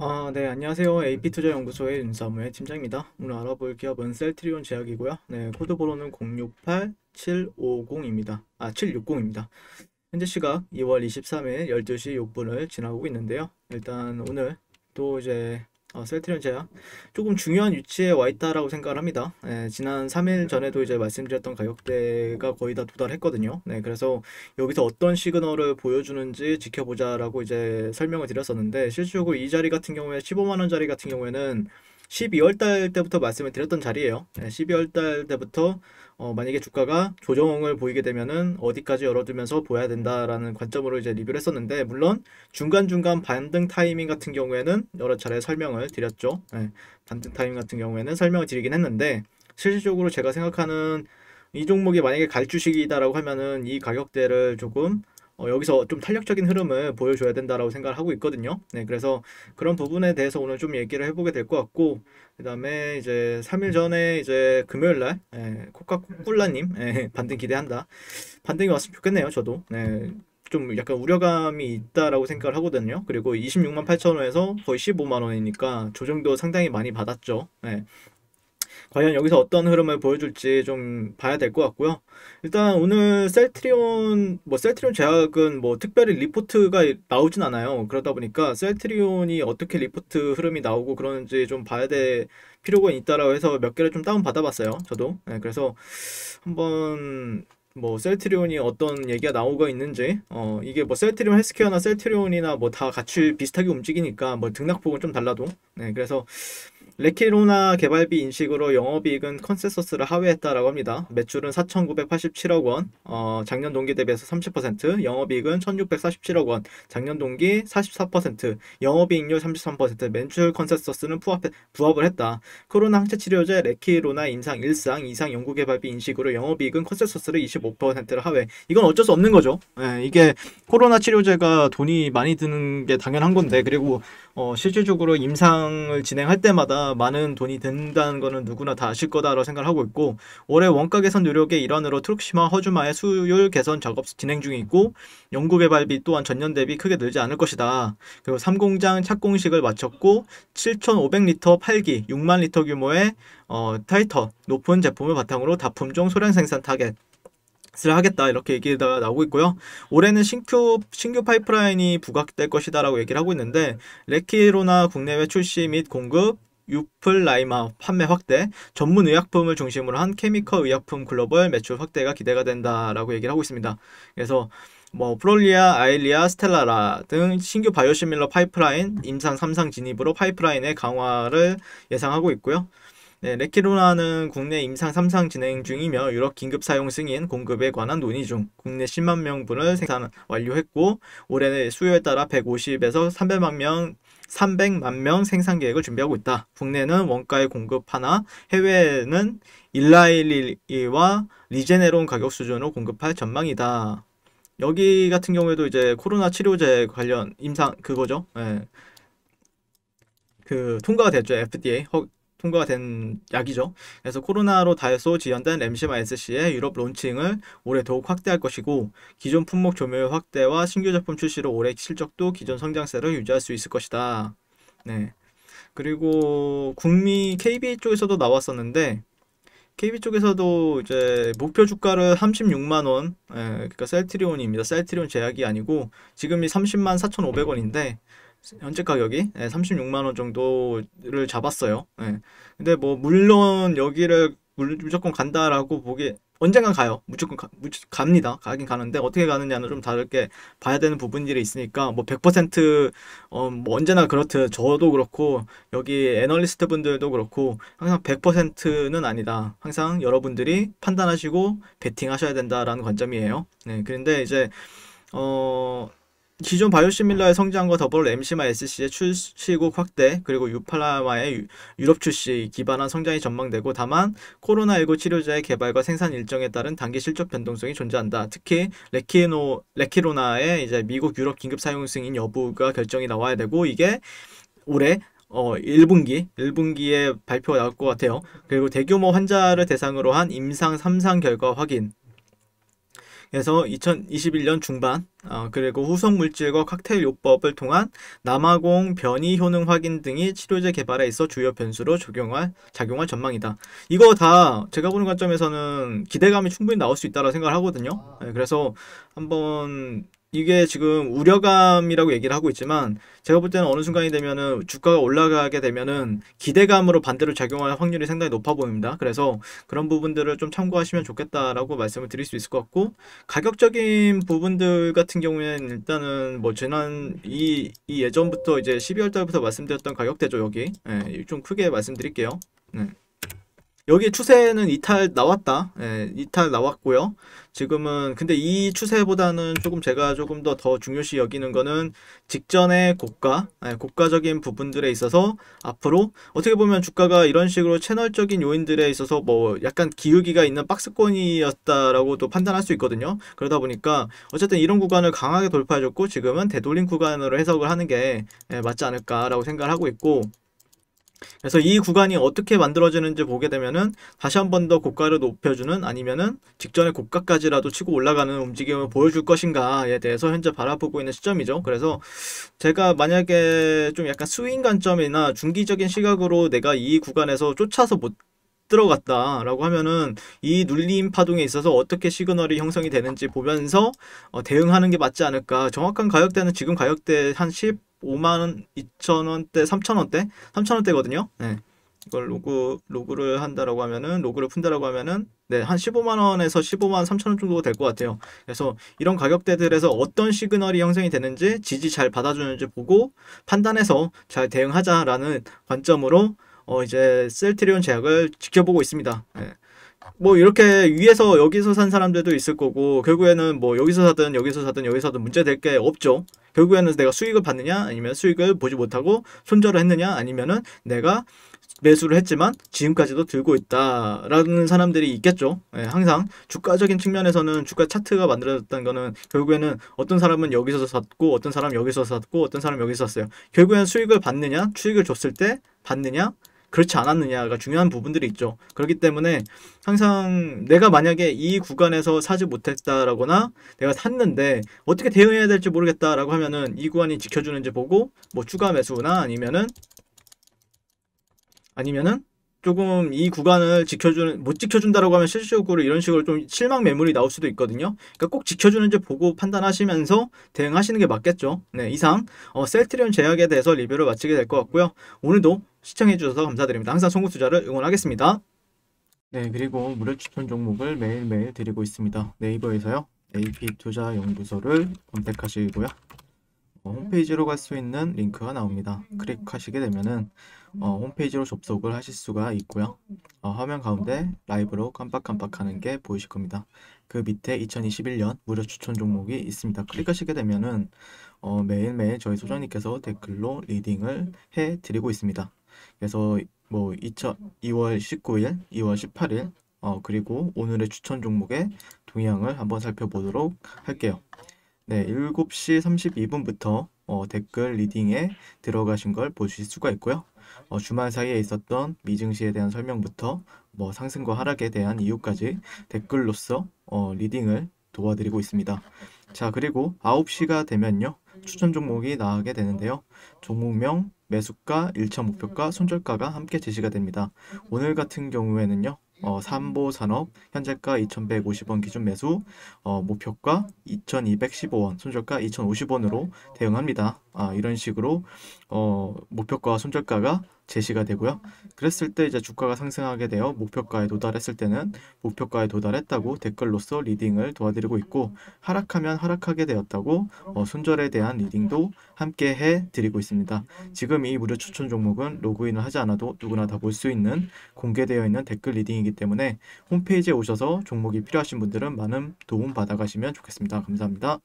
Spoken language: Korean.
아, 네, 안녕하세요. AP투자연구소의 윤사무의 팀장입니다. 오늘 알아볼 기업은 셀트리온 제약이고요. 네, 코드 번호는 068750입니다. 아, 760입니다. 현재 시각 2월 23일 12시 6분을 지나고 있는데요. 일단 오늘 또 이제 어, 셀트리온제야 조금 중요한 위치에 와 있다라고 생각을 합니다. 네, 지난 3일 전에도 이제 말씀드렸던 가격대가 거의 다 도달했거든요. 네, 그래서 여기서 어떤 시그널을 보여주는지 지켜보자라고 이제 설명을 드렸었는데 실질적으로 이 자리 같은 경우에 15만 원 자리 같은 경우에는 12월 달 때부터 말씀을 드렸던 자리예요. 12월 달 때부터 어, 만약에 주가가 조정을 보이게 되면은 어디까지 열어두면서 보야 된다라는 관점으로 이제 리뷰를 했었는데 물론 중간중간 반등 타이밍 같은 경우에는 여러 차례 설명을 드렸죠. 네, 반등 타이밍 같은 경우에는 설명을 드리긴 했는데 실질적으로 제가 생각하는 이 종목이 만약에 갈 주식이다라고 하면은 이 가격대를 조금 어, 여기서 좀 탄력적인 흐름을 보여줘야 된다라고 생각을 하고 있거든요. 네, 그래서 그런 부분에 대해서 오늘 좀 얘기를 해보게 될 것 같고, 그 다음에 이제 3일 전에 이제 금요일 날, 예, 코카콜라님, 예, 반등 기대한다. 반등이 왔으면 좋겠네요, 저도. 네, 좀 약간 우려감이 있다라고 생각을 하거든요. 그리고 26만 8천 원에서 거의 15만 원이니까 조정도 상당히 많이 받았죠. 네. 과연 여기서 어떤 흐름을 보여줄지 좀 봐야 될 것 같고요. 일단 오늘 셀트리온 뭐 셀트리온 제약은 뭐 특별히 리포트가 나오진 않아요. 그러다 보니까 셀트리온이 어떻게 리포트 흐름이 나오고 그러는지 좀 봐야 될 필요가 있다라고 해서 몇 개를 좀 다운 받아봤어요. 저도 네, 그래서 한번 뭐 셀트리온이 어떤 얘기가 나오고 있는지 어 이게 뭐 셀트리온 헬스케어나 셀트리온이나 뭐 다 같이 비슷하게 움직이니까 뭐 등락폭은 좀 달라도 네 그래서 레키로나 개발비 인식으로 영업이익은 컨센서스를 하회했다라고 합니다. 매출은 4,987억 원, 어, 작년 동기 대비해서 30%, 영업이익은 1,647억 원, 작년 동기 44%, 영업이익률 33%, 매출 컨센서스는 부합해, 부합을 했다. 코로나 항체 치료제 레키로나 임상 1상, 이상 연구 개발비 인식으로 영업이익은 컨센서스를 25%를 하회. 이건 어쩔 수 없는 거죠. 예, 이게 코로나 치료제가 돈이 많이 드는 게 당연한 건데, 그리고 어, 실질적으로 임상을 진행할 때마다 많은 돈이 든다는 거는 누구나 다 아실 거다라고 생각을 하고 있고 올해 원가 개선 노력의 일환으로 트룩시마 허주마의 수율 개선 작업 진행 중에 있고 연구 개발비 또한 전년 대비 크게 늘지 않을 것이다. 그리고 3공장 착공식을 마쳤고 7,500리터 8기 6만 리터 규모의 어, 타이터 높은 제품을 바탕으로 다품종 소량 생산 타겟 을 하겠다 이렇게 얘기가 나오고 있고요. 올해는 신규 신규 파이프라인이 부각될 것이다라고 얘기를 하고 있는데 레키로나 국내외 출시 및 공급 유플라이마 판매 확대, 전문 의약품을 중심으로 한 케미컬 의약품 글로벌 매출 확대가 기대가 된다라고 얘기를 하고 있습니다. 그래서 뭐 프롤리아, 아일리아, 스텔라라 등 신규 바이오시밀러 파이프라인 임상 3상 진입으로 파이프라인의 강화를 예상하고 있고요. 네, 레키로나는 국내 임상 3상 진행 중이며 유럽 긴급 사용 승인 공급에 관한 논의 중 국내 10만 명분을 생산 완료했고 올해 수요에 따라 150에서 300만 명 300만 명 생산 계획을 준비하고 있다. 국내는 원가의 공급 하나, 해외에는 일라일리와 리제네론 가격 수준으로 공급할 전망이다. 여기 같은 경우에도 이제 코로나 치료제 관련 임상 그거죠. 예. 그 통과가 됐죠. FDA 통과가 된 약이죠. 그래서 코로나로 다소 지연된 램시마 SC의 유럽 론칭을 올해 더욱 확대할 것이고 기존 품목 조명 확대와 신규 제품 출시로 올해 실적도 기존 성장세를 유지할 수 있을 것이다. 네. 그리고 국미 KB 쪽에서도 나왔었는데 KB 쪽에서도 이제 목표 주가를 36만 원, 에, 예, 그러니까 셀트리온입니다. 셀트리온 제약이 아니고 지금이 30만 4,500원인데 현재 가격이 36만 예, 원 정도를 잡았어요. 예. 근데 뭐 물론 여기를 무조건 간다라고 보기 언젠간 가요. 무조건 가, 갑니다. 가긴 가는데 어떻게 가느냐는 좀 다르게 봐야 되는 부분들이 있으니까 뭐 100% 어, 뭐 언제나 그렇듯 저도 그렇고 여기 애널리스트 분들도 그렇고 항상 100%는 아니다. 항상 여러분들이 판단하시고 베팅하셔야 된다라는 관점이에요. 네, 그런데 이제 어 기존 바이오시밀러의 성장과 더불어 엠시마 SC의 출시국 확대 그리고 유팔라마의 유럽 출시 기반한 성장이 전망되고 다만 코로나19 치료제의 개발과 생산 일정에 따른 단기 실적 변동성이 존재한다. 특히 레키노 레키로나의 이제 미국 유럽 긴급 사용 승인 여부가 결정이 나와야 되고 이게 올해 어, 1분기, 1분기에 발표가 나올 것 같아요. 그리고 대규모 환자를 대상으로 한 임상 3상 결과 확인, 그래서 2021년 중반 어, 그리고 후속물질과 칵테일 요법을 통한 남아공 변이 효능 확인 등이 치료제 개발에 있어 주요 변수로 적용할 작용할 전망이다. 이거 다 제가 보는 관점에서는 기대감이 충분히 나올 수 있다고 라 생각을 하거든요. 네, 그래서 한번 이게 지금 우려감이라고 얘기를 하고 있지만 제가 볼 때는 어느 순간이 되면은 주가가 올라가게 되면은 기대감으로 반대로 작용할 확률이 상당히 높아 보입니다. 그래서 그런 부분들을 좀 참고하시면 좋겠다라고 말씀을 드릴 수 있을 것 같고 가격적인 부분들 같은 경우에는 일단은 뭐 지난 이, 이 예전부터 이제 12월 달부터 말씀드렸던 가격대죠 여기 예, 좀 크게 말씀드릴게요. 네. 여기 추세는 이탈 나왔다. 예, 이탈 나왔고요. 지금은 근데 이 추세보다는 조금 제가 조금 더 더 중요시 여기는 거는 직전의 고가, 예, 고가적인 부분들에 있어서 앞으로 어떻게 보면 주가가 이런 식으로 채널적인 요인들에 있어서 뭐 약간 기우기가 있는 박스권이었다라고도 판단할 수 있거든요. 그러다 보니까 어쨌든 이런 구간을 강하게 돌파해줬고 지금은 되돌림 구간으로 해석을 하는 게 예, 맞지 않을까라고 생각을 하고 있고 그래서 이 구간이 어떻게 만들어지는지 보게 되면은 다시 한 번 더 고가를 높여주는 아니면은 직전에 고가까지라도 치고 올라가는 움직임을 보여줄 것인가에 대해서 현재 바라보고 있는 시점이죠. 그래서 제가 만약에 좀 약간 스윙 관점이나 중기적인 시각으로 내가 이 구간에서 쫓아서 못 들어갔다라고 하면은 이 눌림 파동에 있어서 어떻게 시그널이 형성이 되는지 보면서 어, 대응하는 게 맞지 않을까. 정확한 가격대는 지금 가격대 한 15만 2천 원대, 3천 원대, 3천 원대거든요. 네. 이걸 로그 로그를 한다라고 하면은 로그를 푼다라고 하면은 네, 한 15만 원에서 15만 3천 원 정도 될 것 같아요. 그래서 이런 가격대들에서 어떤 시그널이 형성이 되는지 지지 잘 받아주는지 보고 판단해서 잘 대응하자라는 관점으로 어 이제 셀트리온 제약을 지켜보고 있습니다. 예. 뭐 이렇게 위에서 여기서 산 사람들도 있을 거고 결국에는 뭐 여기서 사든 여기서 사든 여기서 사든 문제 될 게 없죠. 결국에는 내가 수익을 받느냐 아니면 수익을 보지 못하고 손절을 했느냐 아니면은 내가 매수를 했지만 지금까지도 들고 있다라는 사람들이 있겠죠. 예, 항상 주가적인 측면에서는 주가 차트가 만들어졌다는 거는 결국에는 어떤 사람은 여기서 샀고 어떤 사람 여기서 샀고 어떤 사람 여기서 샀어요. 결국에는 수익을 받느냐, 수익을 줬을 때 받느냐, 그렇지 않았느냐가 중요한 부분들이 있죠. 그렇기 때문에 항상 내가 만약에 이 구간에서 사지 못했다라거나 내가 샀는데 어떻게 대응해야 될지 모르겠다라고 하면은 이 구간이 지켜주는지 보고 뭐 추가 매수나 아니면은 아니면은 조금 이 구간을 지켜주는 못 지켜준다라고 하면 실질적으로 이런 식으로 좀 실망 매물이 나올 수도 있거든요. 그러니까 꼭 지켜주는지 보고 판단하시면서 대응하시는 게 맞겠죠. 네 이상 어, 셀트리온 제약에 대해서 리뷰를 마치게 될 것 같고요. 오늘도 시청해 주셔서 감사드립니다. 항상 송구 투자를 응원하겠습니다. 네 그리고 무료 추천 종목을 매일매일 드리고 있습니다. 네이버에서요. AP 투자 연구소를 검색하시고요. 어, 홈페이지로 갈 수 있는 링크가 나옵니다. 클릭하시게 되면은 어, 홈페이지로 접속을 하실 수가 있고요. 어, 화면 가운데 라이브로 깜빡깜빡하는 게 보이실 겁니다. 그 밑에 2021년 무료 추천 종목이 있습니다. 클릭하시게 되면은 어, 매일매일 저희 소장님께서 댓글로 리딩을 해드리고 있습니다. 그래서 뭐 2000, 2월 19일, 2월 18일, 어, 그리고 오늘의 추천 종목의 동향을 한번 살펴보도록 할게요. 네, 7시 32분부터 어, 댓글 리딩에 들어가신 걸 보실 수가 있고요. 어, 주말 사이에 있었던 미증시에 대한 설명부터 뭐 상승과 하락에 대한 이유까지 댓글로써 어, 리딩을 도와드리고 있습니다. 자, 그리고 9시가 되면요. 추천 종목이 나가게 되는데요. 종목명, 매수가, 일차 목표가, 손절가가 함께 제시가 됩니다. 오늘 같은 경우에는요. 어, 삼보산업 현재가 2,150원 기준 매수 어, 목표가 2,215원 손절가 2,050원으로 대응합니다. 아, 이런 식으로 어, 목표가와 손절가가 제시가 되고요. 그랬을 때 이제 주가가 상승하게 되어 목표가에 도달했을 때는 목표가에 도달했다고 댓글로써 리딩을 도와드리고 있고 하락하면 하락하게 되었다고 어, 손절에 대한 리딩도 함께 해드리고 있습니다. 지금 이 무료 추천 종목은 로그인을 하지 않아도 누구나 다 볼 수 있는 공개되어 있는 댓글 리딩이기 때문에 홈페이지에 오셔서 종목이 필요하신 분들은 많은 도움 받아가시면 좋겠습니다. 감사합니다.